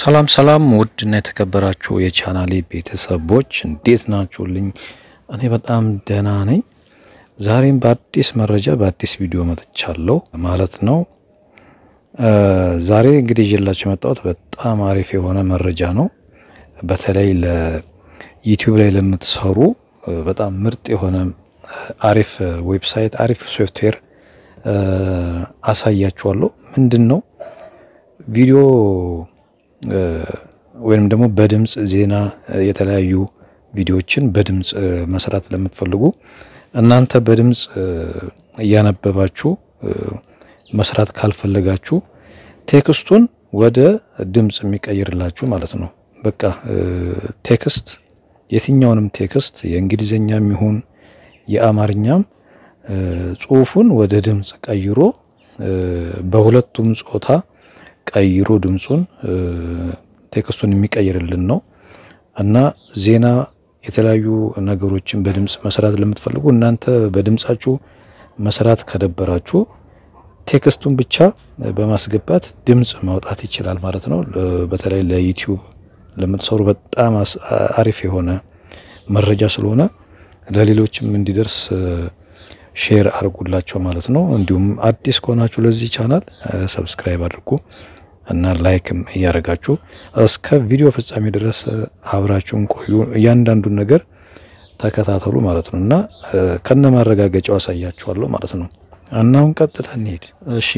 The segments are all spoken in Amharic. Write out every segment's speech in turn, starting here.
ሰላም ሰላም ውድና የተከበራችሁ የቻናሌ ቤተሰቦች እንዴት ናችሁልኝ? እኔ በጣም ደህና ነኝ። ዛሬም በአዲስ መረጃ በአዲስ ቪዲዮ መጥቻለሁ ማለት ነው። ዛሬ እንግዲህ ይዤላችሁ የመጣሁት በጣም አሪፍ የሆነ መረጃ ነው። በተለይ ለዩቲዩብ ላይ ለምትሰሩ በጣም ምርጥ የሆነ አሪፍ ዌብሳይት፣ አሪፍ ሶፍትዌር አሳያችኋለሁ። ምንድን ነው ቪዲዮ ወይንም ደግሞ በድምፅ ዜና የተለያዩ ቪዲዮዎችን በድምፅ መስራት ለምትፈልጉ እናንተ በድምፅ እያነበባችሁ መስራት ካልፈለጋችሁ ቴክስቱን ወደ ድምፅ የሚቀይርላችሁ ማለት ነው። በቃ ቴክስት የትኛውንም ቴክስት የእንግሊዝኛም ይሁን የአማርኛም ጽሁፉን ወደ ድምፅ ቀይሮ በሁለቱም ጾታ ቀይሮ ድምፁን ቴክስቱን የሚቀይርልን ነው እና ዜና የተለያዩ ነገሮችን በድምፅ መስራት ለምትፈልጉ እናንተ በድምፃችሁ መስራት ከደበራችሁ ቴክስቱን ብቻ በማስገባት ድምፅ ማውጣት ይችላል ማለት ነው። በተለይ ለዩቲዩብ ለምትሰሩ በጣም አሪፍ የሆነ መረጃ ስለሆነ ለሌሎችም እንዲደርስ ሼር አድርጉላቸው ማለት ነው። እንዲሁም አዲስ ከሆናችሁ ለዚህ ቻናል ሰብስክራይብ አድርጉ እና ላይክም እያደረጋችሁ እስከ ቪዲዮ ፍጻሜ ድረስ አብራችሁን ቆዩ። እያንዳንዱን ነገር ተከታተሉ ማለት ነው እና ከነ ማረጋገጫው አሳያችኋለሁ ማለት ነው። እና አሁን ቀጥታ እንሄድ። እሺ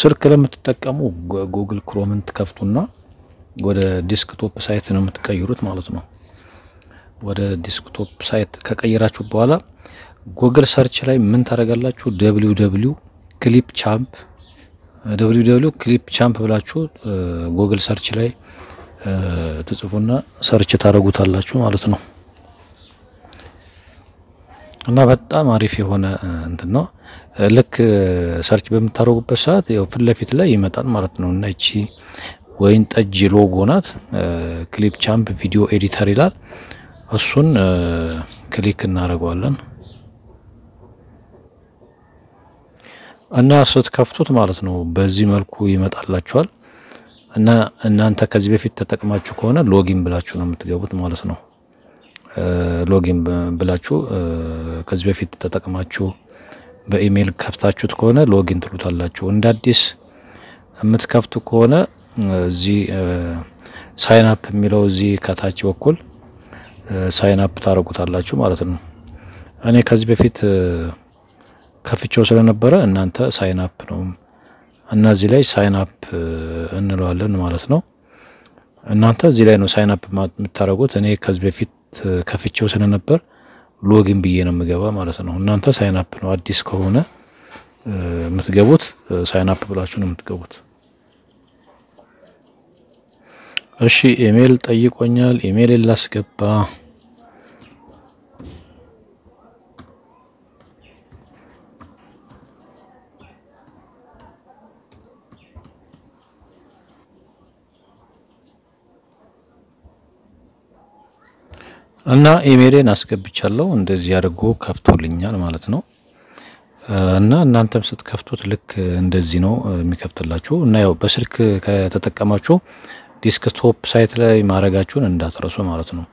ስልክ ለምትጠቀሙ ጉግል ክሮምን ትከፍቱና ወደ ዲስክቶፕ ሳይት ነው የምትቀይሩት ማለት ነው። ወደ ዲስክቶፕ ሳይት ከቀየራችሁ በኋላ ጉግል ሰርች ላይ ምን ታደርጋላችሁ? ደብሊው ደብሊው ክሊፕ ቻምፕ ደብሊው ደብሊው ክሊፕ ቻምፕ ብላችሁ ጉግል ሰርች ላይ ትጽፉና ሰርች ታደርጉታላችሁ ማለት ነው። እና በጣም አሪፍ የሆነ እንትን ነው። ልክ ሰርች በምታደርጉበት ሰዓት ያው ፊት ለፊት ላይ ይመጣል ማለት ነው። እና እቺ ወይን ጠጅ ሎጎ ናት። ክሊፕ ቻምፕ ቪዲዮ ኤዲተር ይላል። እሱን ክሊክ እናደርገዋለን እና ስትከፍቱት ማለት ነው በዚህ መልኩ ይመጣላችኋል። እና እናንተ ከዚህ በፊት ተጠቅማችሁ ከሆነ ሎጊን ብላችሁ ነው የምትገቡት ማለት ነው። ሎጊን ብላችሁ ከዚህ በፊት ተጠቅማችሁ በኢሜይል ከፍታችሁት ከሆነ ሎጊን ትሉታላችሁ። እንደ አዲስ የምትከፍቱ ከሆነ እዚህ ሳይን አፕ የሚለው እዚህ ከታች በኩል ሳይን አፕ ታደርጉታላችሁ ማለት ነው። እኔ ከዚህ በፊት ከፍቼው ስለነበረ እናንተ ሳይን አፕ ነው እና እዚህ ላይ ሳይን አፕ እንለዋለን ማለት ነው። እናንተ እዚህ ላይ ነው ሳይን አፕ የምታደርጉት። እኔ ከዚህ በፊት ከፍቼው ስለነበር ሎግን ብዬ ነው የምገባ ማለት ነው። እናንተ ሳይን አፕ ነው አዲስ ከሆነ የምትገቡት ሳይን አፕ ብላችሁ ነው የምትገቡት። እሺ ኢሜል ጠይቆኛል። ኢሜል ላስገባ እና ኢሜይሌን አስገብቻለሁ እንደዚህ አድርጎ ከፍቶልኛል ማለት ነው። እና እናንተም ስትከፍቱት ልክ እንደዚህ ነው የሚከፍትላችሁ። እና ያው በስልክ ከተጠቀማችሁ ዲስክቶፕ ሳይት ላይ ማድረጋችሁን እንዳትረሱ ማለት ነው።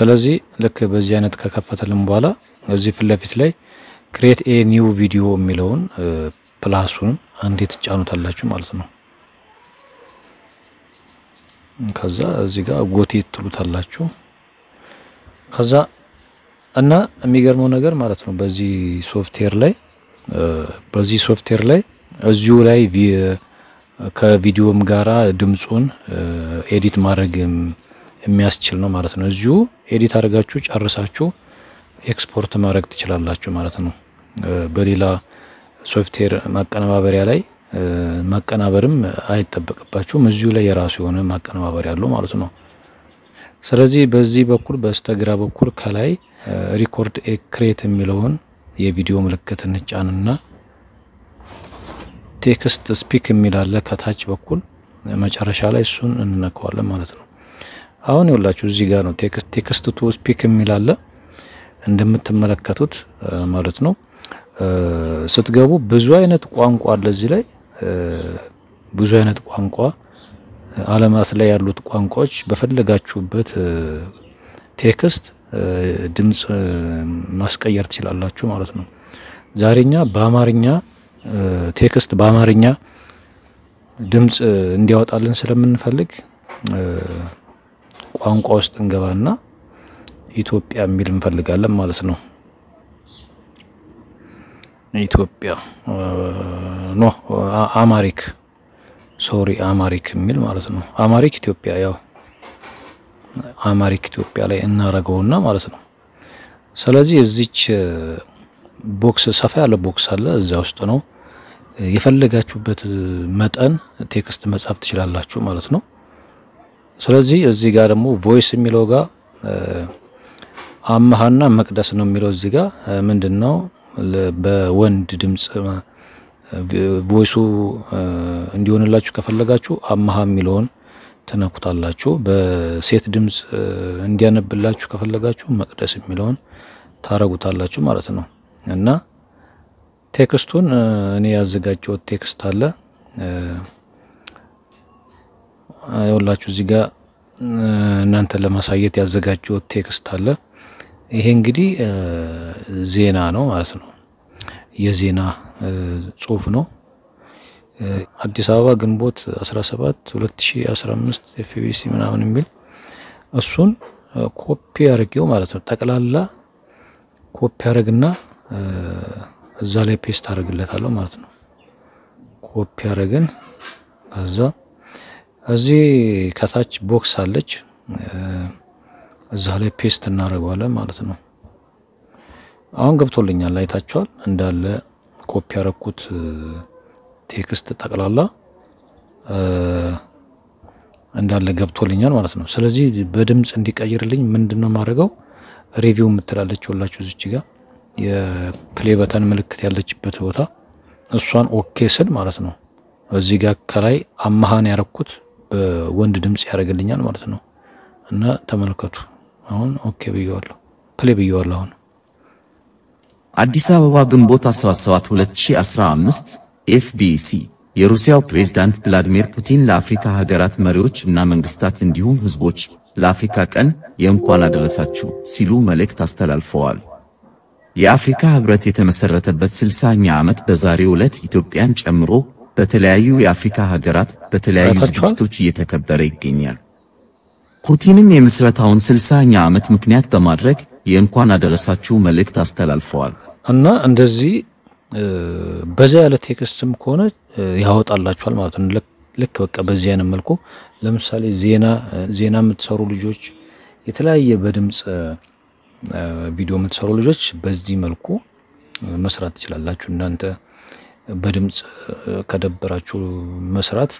ስለዚህ ልክ በዚህ አይነት ከከፈተልን በኋላ እዚህ ፊት ለፊት ላይ ክሬት ኤ ኒው ቪዲዮ የሚለውን ፕላሱን አንዴ ትጫኑታላችሁ ማለት ነው። ከዛ እዚህ ጋር ጎቴ ትሉታላችሁ። ከዛ እና የሚገርመው ነገር ማለት ነው በዚህ ሶፍትዌር ላይ በዚህ ሶፍትዌር ላይ እዚሁ ላይ ከቪዲዮም ጋራ ድምፁን ኤዲት ማድረግ የሚያስችል ነው ማለት ነው። እዚሁ ኤዲት አድርጋችሁ ጨርሳችሁ ኤክስፖርት ማድረግ ትችላላችሁ ማለት ነው። በሌላ ሶፍትዌር ማቀነባበሪያ ላይ ማቀናበርም አይጠበቅባቸውም። እዚሁ ላይ የራሱ የሆነ ማቀነባበር ያለው ማለት ነው። ስለዚህ በዚህ በኩል በስተግራ በኩል ከላይ ሪኮርድ ክሬት የሚለውን የቪዲዮ ምልክት ጫንና ቴክስት ስፒክ የሚላለ ከታች በኩል መጨረሻ ላይ እሱን እንነካዋለን ማለት ነው። አሁን ይኸውላችሁ እዚህ ጋር ነው ቴክስት ቱ ስፒክ የሚላለ እንደምትመለከቱት ማለት ነው። ስትገቡ ብዙ አይነት ቋንቋ አለ እዚህ ላይ ብዙ አይነት ቋንቋ አለማት ላይ ያሉት ቋንቋዎች በፈለጋችሁበት ቴክስት ድምፅ ማስቀየር ትችላላችሁ ማለት ነው። ዛሬኛ በአማርኛ ቴክስት በአማርኛ ድምፅ እንዲያወጣልን ስለምንፈልግ ቋንቋ ውስጥ እንገባና ኢትዮጵያ የሚል እንፈልጋለን ማለት ነው። ኢትዮጵያ ኖ አማሪክ ሶሪ አማሪክ የሚል ማለት ነው። አማሪክ ኢትዮጵያ ያው አማሪክ ኢትዮጵያ ላይ እናረገውና ማለት ነው። ስለዚህ እዚች ቦክስ ሰፋ ያለ ቦክስ አለ፣ እዛ ውስጥ ነው የፈለጋችሁበት መጠን ቴክስት መጻፍ ትችላላችሁ ማለት ነው። ስለዚህ እዚህ ጋር ደግሞ ቮይስ የሚለው ጋር አማሃና መቅደስ ነው የሚለው እዚህ ጋር ምንድነው በወንድ ድምፅ ቮይሱ እንዲሆንላችሁ ከፈለጋችሁ አመሃ የሚለውን ትነኩታላችሁ። በሴት ድምፅ እንዲያነብላችሁ ከፈለጋችሁ መቅደስ የሚለውን ታረጉታላችሁ ማለት ነው። እና ቴክስቱን እኔ ያዘጋጀሁት ቴክስት አለ ይኸውላችሁ እዚህ ጋር እናንተ ለማሳየት ያዘጋጀሁት ቴክስት አለ ይሄ እንግዲህ ዜና ነው ማለት ነው። የዜና ጽሁፍ ነው። አዲስ አበባ ግንቦት 17 2015 ኤፍቢሲ ምናምን የሚል እሱን ኮፒ አድርጌው ማለት ነው። ጠቅላላ ኮፒ አድርግና እዛ ላይ ፔስት አድርግለታለሁ ማለት ነው። ኮፒ አድርግን ከዛ እዚህ ከታች ቦክስ አለች። እዛ ላይ ፔስት እናደርገዋለን ማለት ነው። አሁን ገብቶልኛል፣ አይታችኋል። እንዳለ ኮፒ ያረኩት ቴክስት ጠቅላላ እንዳለ ገብቶልኛል ማለት ነው። ስለዚህ በድምፅ እንዲቀይርልኝ ምንድነው የማደርገው ሪቪው የምትላለች ሁላችሁ እዚች ጋር የፕሌይ በተን ምልክት ያለችበት ቦታ እሷን ኦኬ ስል ማለት ነው። እዚህ ጋር ከላይ አማሃን ያረኩት በወንድ ድምፅ ያደርግልኛል ማለት ነው። እና ተመልከቱ። አሁን ኦኬ ብየዋለሁ፣ ፕሌ ብየዋለሁ። አሁን አዲስ አበባ ግንቦት 17 2015 ኤፍቢሲ የሩሲያው ፕሬዝዳንት ቭላዲሚር ፑቲን ለአፍሪካ ሀገራት መሪዎች እና መንግስታት እንዲሁም ህዝቦች ለአፍሪካ ቀን የእንኳን አደረሳችሁ ሲሉ መልእክት አስተላልፈዋል። የአፍሪካ ህብረት የተመሰረተበት 60ኛ ዓመት በዛሬው ዕለት ኢትዮጵያን ጨምሮ በተለያዩ የአፍሪካ ሀገራት በተለያዩ ዝግጅቶች እየተከበረ ይገኛል። ፑቲንም የምስረታውን ስልሳኛ ዓመት ምክንያት በማድረግ የእንኳን አደረሳችሁ መልእክት አስተላልፈዋል እና እንደዚህ በዚያ ያለ ቴክስትም ከሆነ ያወጣላችኋል ማለት ነው። ልክ በቃ በዚህ አይነት መልኩ ለምሳሌ ዜና ዜና የምትሰሩ ልጆች፣ የተለያየ በድምፅ ቪዲዮ የምትሰሩ ልጆች በዚህ መልኩ መስራት ትችላላችሁ። እናንተ በድምፅ ከደበራችሁ መስራት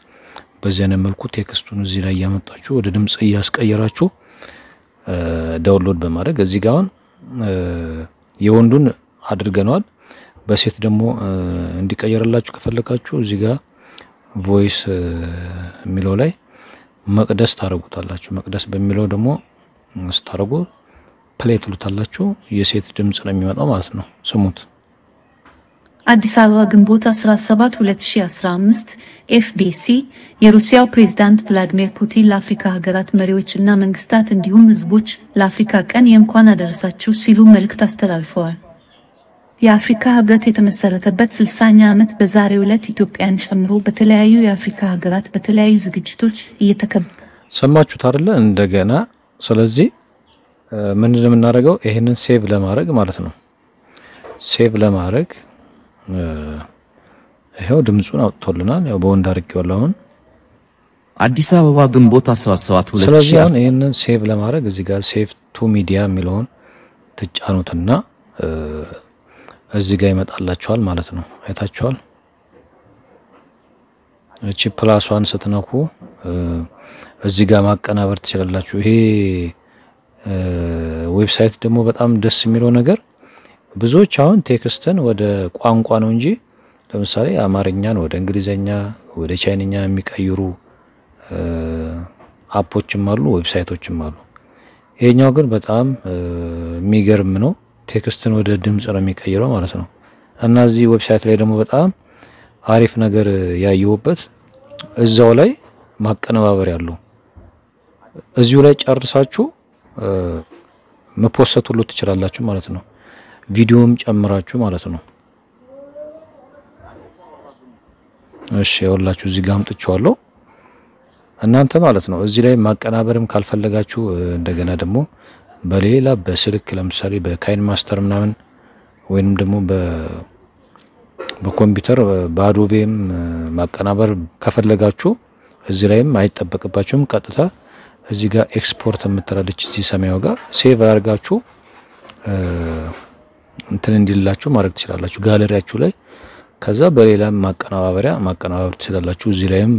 በዚህ አይነት መልኩ ቴክስቱን እዚህ ላይ እያመጣችሁ ወደ ድምፅ እያስቀየራችሁ ዳውንሎድ በማድረግ እዚህ ጋር አሁን የወንዱን አድርገነዋል። በሴት ደግሞ እንዲቀየርላችሁ ከፈለጋችሁ እዚህ ጋር ቮይስ የሚለው ላይ መቅደስ ታደርጉታላችሁ። መቅደስ በሚለው ደግሞ ስታደርጉ ፕሌይ ትሉታላችሁ። የሴት ድምፅ ነው የሚመጣው ማለት ነው። ስሙት። አዲስ አበባ ግንቦት 17 2015 ኤፍቢሲ የሩሲያው ፕሬዝዳንት ቭላዲሚር ፑቲን ለአፍሪካ ሀገራት መሪዎችና መንግስታት እንዲሁም ህዝቦች ለአፍሪካ ቀን የእንኳን አደረሳችሁ ሲሉ መልእክት አስተላልፈዋል። የአፍሪካ ህብረት የተመሰረተበት 60ኛ ዓመት በዛሬው ዕለት ኢትዮጵያን ጨምሮ በተለያዩ የአፍሪካ ሀገራት በተለያዩ ዝግጅቶች እየተከበረ ሰማችሁት አይደለ? እንደገና ስለዚህ ምንድን የምናደርገው ይህንን ሴቭ ለማድረግ ማለት ነው ሴቭ ለማድረግ ይኸው ድምፁን አውጥቶልናል። ያው በወንድ አድርጌዋለሁ። አሁን አዲስ አበባ ግንቦት 17 2000። ስለዚህ አሁን ይሄንን ሴቭ ለማድረግ እዚህ ጋር ሴቭ ቱ ሚዲያ የሚለውን ትጫኑትና እዚህ ጋር ይመጣላችኋል ማለት ነው። አይታችኋል። እቺ ፕላሷን ስትነኩ እዚህ ጋር ማቀናበር ትችላላችሁ። ይሄ ዌብሳይት ደግሞ በጣም ደስ የሚለው ነገር ብዙዎች አሁን ቴክስትን ወደ ቋንቋ ነው እንጂ ለምሳሌ አማርኛን ወደ እንግሊዘኛ ወደ ቻይንኛ የሚቀይሩ አፖችም አሉ፣ ዌብሳይቶችም አሉ። ይሄኛው ግን በጣም የሚገርም ነው። ቴክስትን ወደ ድምጽ ነው የሚቀይረው ማለት ነው። እና እዚህ ዌብሳይት ላይ ደግሞ በጣም አሪፍ ነገር ያየሁበት እዛው ላይ ማቀነባበር ያለው እዚሁ ላይ ጨርሳችሁ መፖሰት ሁሉ ትችላላችሁ ማለት ነው። ቪዲዮም ጨምራችሁ ማለት ነው። እሺ ያውላችሁ እዚህ ጋር አምጥቼዋለሁ። እናንተ ማለት ነው እዚህ ላይ ማቀናበርም ካልፈለጋችሁ እንደገና ደግሞ በሌላ በስልክ ለምሳሌ በካይን ማስተር ምናምን ወይንም ደግሞ በኮምፒውተር በአዶቤም ማቀናበር ከፈለጋችሁ እዚህ ላይም አይጠበቅባችሁም። ቀጥታ እዚህ ጋር ኤክስፖርት የምትላለች እዚህ ሰማያዊ ጋር ሴቭ አድርጋችሁ እንትን እንዲላችሁ ማድረግ ትችላላችሁ ጋለሪያችሁ ላይ። ከዛ በሌላ ማቀናባበሪያ ማቀነባበር ትችላላችሁ። እዚህ ላይም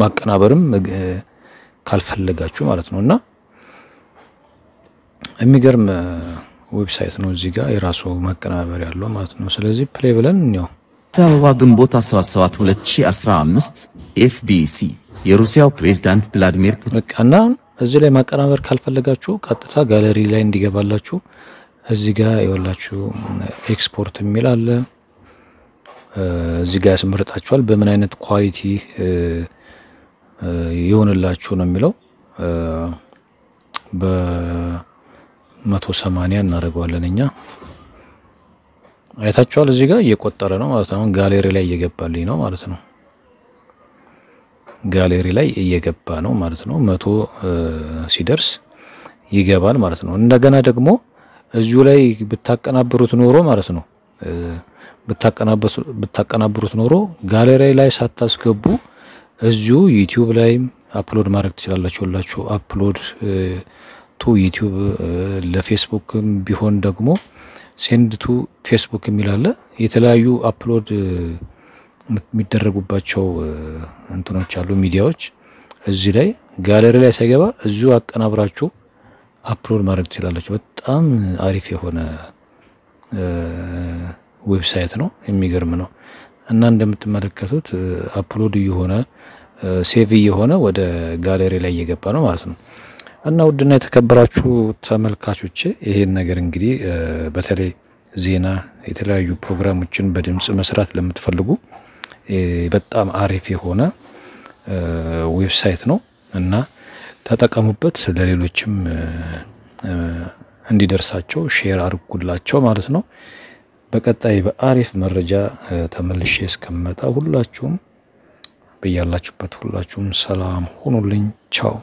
ማቀናበርም ካልፈለጋችሁ ማለት ነው እና የሚገርም ዌብሳይት ነው። እዚህ ጋር የራሱ ማቀናበሪያ ያለው ማለት ነው። ስለዚህ ፕሌይ ብለን እንየው። አዲስ አበባ ግንቦት 17 2015 ኤፍቢሲ የሩሲያው ፕሬዝዳንት ቭላዲሚር ፑቲን እና እዚህ ላይ ማቀናበር ካልፈለጋችሁ ቀጥታ ጋለሪ ላይ እንዲገባላችሁ እዚህ ጋር የወላችሁ ኤክስፖርት የሚል አለ። እዚህ ጋር ያስመርጣችኋል በምን አይነት ኳሊቲ ይሆንላችሁ ነው የሚለው። በመቶ ሰማንያ እናደርገዋለን እኛ አይታችኋል። እዚህ ጋር እየቆጠረ ነው ማለት ነው። ጋሌሪ ላይ እየገባልኝ ነው ማለት ነው። ጋሌሪ ላይ እየገባ ነው ማለት ነው። መቶ ሲደርስ ይገባል ማለት ነው። እንደገና ደግሞ እዚሁ ላይ ብታቀናብሩት ኖሮ ማለት ነው ብታቀናብሩት ኖሮ ጋለሪ ላይ ሳታስገቡ እዚሁ ዩቲዩብ ላይም አፕሎድ ማድረግ ትችላላችሁ። ሁላችሁ አፕሎድ ቱ ዩቲዩብ ለፌስቡክም ቢሆን ደግሞ ሴንድ ቱ ፌስቡክ የሚል አለ። የተለያዩ አፕሎድ የሚደረጉባቸው እንትኖች አሉ፣ ሚዲያዎች እዚህ ላይ ጋለሪ ላይ ሳይገባ እዚሁ አቀናብራችሁ አፕሎድ ማድረግ ትችላላችሁ። በጣም አሪፍ የሆነ ዌብሳይት ነው፣ የሚገርም ነው እና እንደምትመለከቱት አፕሎድ እየሆነ ሴቭ እየሆነ ወደ ጋለሪ ላይ እየገባ ነው ማለት ነው። እና ውድና የተከበራችሁ ተመልካቾች ይሄን ነገር እንግዲህ በተለይ ዜና፣ የተለያዩ ፕሮግራሞችን በድምፅ መስራት ለምትፈልጉ በጣም አሪፍ የሆነ ዌብሳይት ነው እና ተጠቀሙበት። ለሌሎችም እንዲደርሳቸው ሼር አድርጉላቸው ማለት ነው። በቀጣይ በአሪፍ መረጃ ተመልሼ እስከምመጣ ሁላችሁም በያላችሁበት ሁላችሁም ሰላም ሆኑልኝ። ቻው